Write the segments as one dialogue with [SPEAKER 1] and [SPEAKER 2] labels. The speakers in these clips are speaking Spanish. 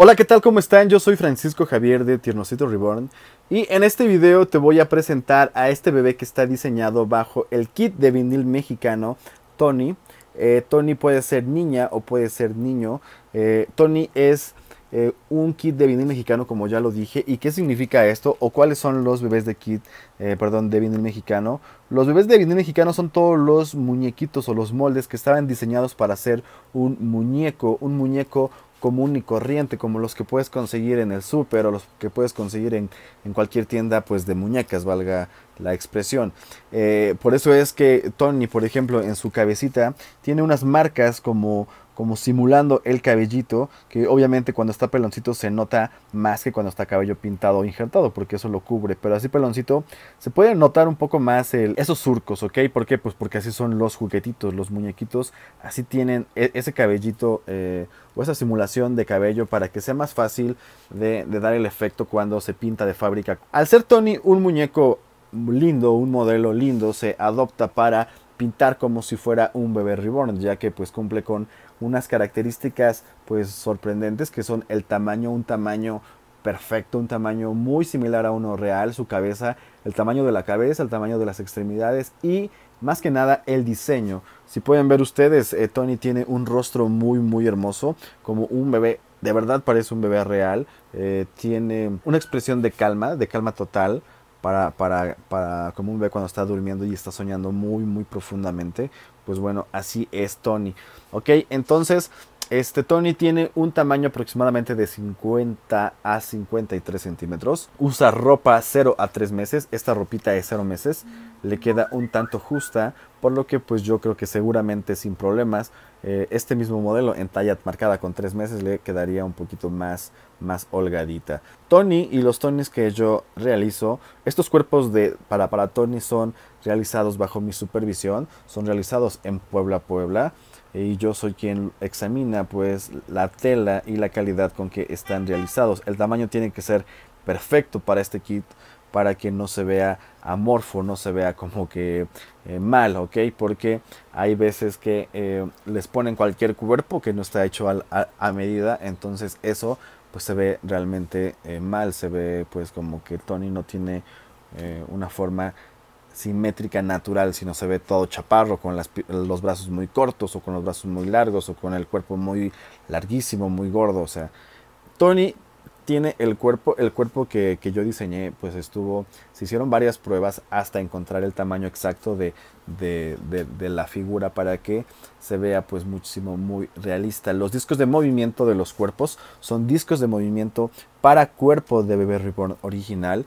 [SPEAKER 1] Hola, ¿qué tal? ¿Cómo están? Yo soy Francisco Javier de Tiernocito Reborn y en este video te voy a presentar a este bebé que está diseñado bajo el kit de vinil mexicano Tony. Eh, Tony puede ser niña o puede ser niño. Eh, Tony es eh, un kit de vinil mexicano, como ya lo dije. ¿Y qué significa esto? ¿O cuáles son los bebés de kit, perdón, de vinil mexicano? Los bebés de vinil mexicano son todos los muñequitos o los moldes que estaban diseñados para hacer un muñeco, un muñeco común y corriente como los que puedes conseguir en el súper o los que puedes conseguir en, en, cualquier tienda pues de muñecas valga la expresión eh, por eso es que Tony por ejemplo en su cabecita tiene unas marcas como como simulando el cabellito, que obviamente cuando está peloncito se nota más que cuando está cabello pintado o injertado, porque eso lo cubre, pero así peloncito se puede notar un poco más esos surcos, ¿ok? ¿Por qué? Pues porque así son los juguetitos, los muñequitos, así tienen e, ese cabellito eh, o esa simulación de cabello para que sea más fácil de, de dar el efecto cuando se pinta de fábrica. Al ser Tony un muñeco lindo, un modelo lindo, se adopta para pintar como si fuera un bebé reborn, ya que pues cumple con unas características pues sorprendentes que son el tamaño, un tamaño perfecto, un tamaño muy similar a uno real, su cabeza, el tamaño de la cabeza, el tamaño de las extremidades y más que nada el diseño. Si pueden ver ustedes, eh, Tony tiene un rostro muy muy hermoso, como un bebé, de verdad parece un bebé real, eh, tiene una expresión de calma, de calma total. Para, para, para, como un bebé cuando está durmiendo y está soñando muy, muy profundamente pues bueno, así es Tony. Ok, entonces, este Tony tiene un tamaño aproximadamente de 50 a 53 centímetros. Usa ropa 0 a 3 meses. Esta ropita es 0 meses le queda un tanto justa, por lo que pues yo creo que seguramente sin problemas eh, este mismo modelo en talla marcada con tres meses le quedaría un poquito más, más holgadita. Tony y los Tonys que yo realizo, estos cuerpos de, para, para Tony son realizados bajo mi supervisión, son realizados en Puebla, Puebla y yo soy quien examina pues la tela y la calidad con que están realizados. El tamaño tiene que ser perfecto para este kit para que no se vea amorfo, no se vea como que eh, mal, ¿ok? Porque hay veces que eh, les ponen cualquier cuerpo que no está hecho a, medida, entonces eso pues se ve realmente eh, mal, se ve pues como que Tony no tiene una forma simétrica natural, sino se ve todo chaparro, con los brazos muy cortos o con los brazos muy largos o con el cuerpo muy larguísimo, muy gordo, o sea, Tony tiene el cuerpo, el cuerpo que, yo diseñé, pues estuvo, se hicieron varias pruebas hasta encontrar el tamaño exacto de, la figura para que se vea pues muchísimo muy realista. Los discos de movimiento de los cuerpos son discos de movimiento para cuerpo de bebé reborn original.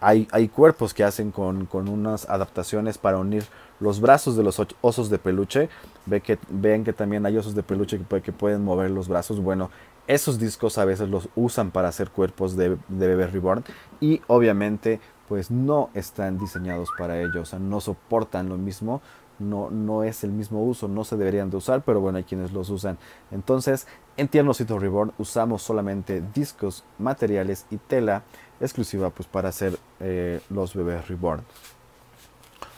[SPEAKER 1] Hay, hay, cuerpos que hacen con, unas adaptaciones para unir los brazos de los osos de peluche. Ve que, vean que también hay osos de peluche que, que, pueden mover los brazos. Bueno, esos discos a veces los usan para hacer cuerpos de, de bebé reborn y obviamente pues no están diseñados para ello, o sea, no soportan lo mismo, no, no es el mismo uso, no se deberían de usar, pero bueno, hay quienes los usan. Entonces, en Tiernocito Reborn usamos solamente discos, materiales y tela exclusiva pues para hacer eh, los bebés reborn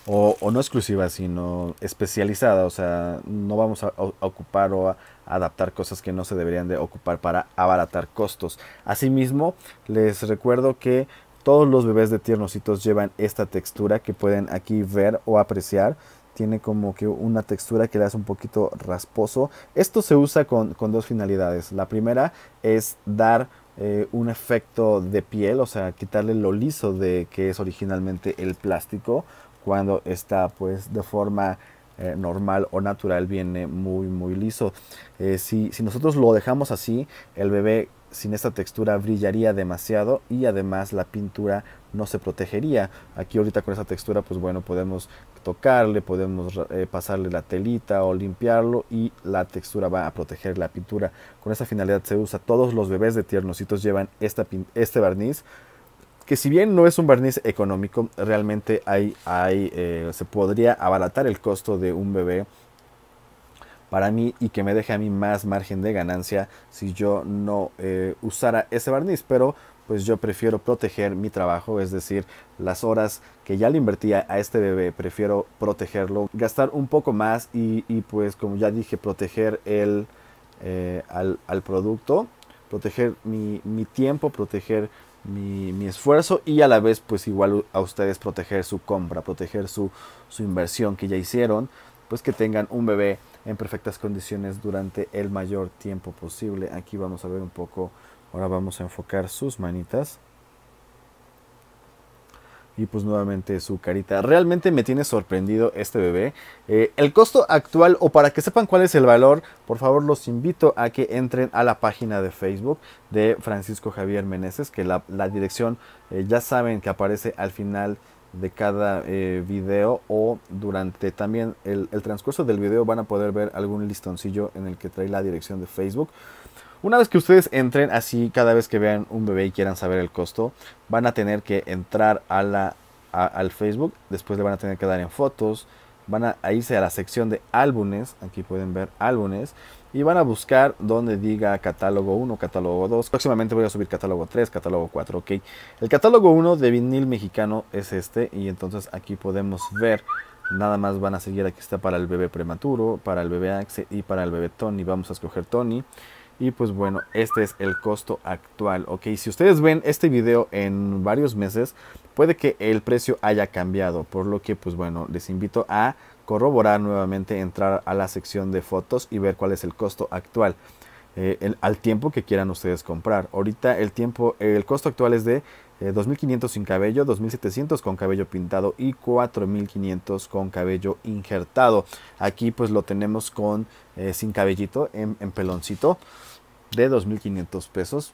[SPEAKER 1] o, no exclusiva, sino especializada, o sea, no vamos a, ocupar o adaptar cosas que no se deberían de ocupar para abaratar costos. Asimismo, les recuerdo que todos los bebés de tiernositos llevan esta textura que pueden aquí ver o apreciar. Tiene como que una textura que le hace un poquito rasposo. Esto se usa con, dos finalidades. La primera es dar eh, un efecto de piel, o sea, quitarle lo liso de que es originalmente el plástico cuando está pues de forma eh, normal o natural viene muy muy liso. Eh, si, nosotros lo dejamos así, el bebé sin esta textura brillaría demasiado y además la pintura no se protegería. Aquí ahorita con esta textura, pues bueno, podemos tocarle, podemos eh, pasarle la telita o limpiarlo y la textura va a proteger la pintura. Con esa finalidad se usa. Todos los bebés de tiernositos llevan esta, este barniz que si bien no es un barniz económico, realmente hay, hay, eh, se podría abaratar el costo de un bebé para mí y que me deje a mí más margen de ganancia si yo no eh, usara ese barniz, pero pues yo prefiero proteger mi trabajo, es decir, las horas que ya le invertía a este bebé, prefiero protegerlo, gastar un poco más y, pues como ya dije, proteger el, eh, al, producto, proteger mi, mi tiempo, proteger mi, esfuerzo y a la vez pues igual a ustedes proteger su compra, proteger su, su inversión que ya hicieron, pues que tengan un bebé en perfectas condiciones durante el mayor tiempo posible. Aquí vamos a ver un poco, ahora vamos a enfocar sus manitas y pues nuevamente su carita. Realmente me tiene sorprendido este bebé. Eh, el costo actual o para que sepan cuál es el valor, por favor los invito a que entren a la página de Facebook de Francisco Javier Meneses, que la, dirección eh, ya saben que aparece al final de cada eh, video o durante también el, transcurso del video van a poder ver algún listoncillo en el que trae la dirección de Facebook. Una vez que ustedes entren así, cada vez que vean un bebé y quieran saber el costo, van a tener que entrar a la, al Facebook, después le van a tener que dar en fotos, van a, irse a la sección de álbumes, aquí pueden ver álbumes, y van a buscar donde diga catálogo 1, catálogo 2, próximamente voy a subir catálogo 3, catálogo 4, ok. El catálogo 1 de vinil mexicano es este, y entonces aquí podemos ver, nada más van a seguir, aquí está para el bebé prematuro, para el bebé Axe y para el bebé Tony, vamos a escoger Tony. Y pues bueno, este es el costo actual, ¿ok? Si ustedes ven este video en varios meses, puede que el precio haya cambiado, por lo que pues bueno, les invito a corroborar nuevamente, entrar a la sección de fotos y ver cuál es el costo actual. Eh, al tiempo que quieran ustedes comprar. Ahorita el tiempo, el costo actual es de 2.500 eh, sin cabello, 2.700 con cabello pintado y 4.500 con cabello injertado. Aquí pues lo tenemos con eh, sin cabellito en peloncito de 2.500 pesos.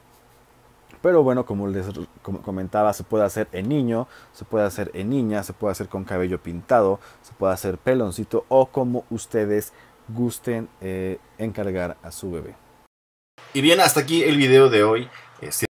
[SPEAKER 1] Pero bueno, como les comentaba, se puede hacer en niño, se puede hacer en niña, se puede hacer con cabello pintado, se puede hacer peloncito o como ustedes gusten eh, encargar a su bebé. Y bien, hasta aquí el video de hoy. Eh,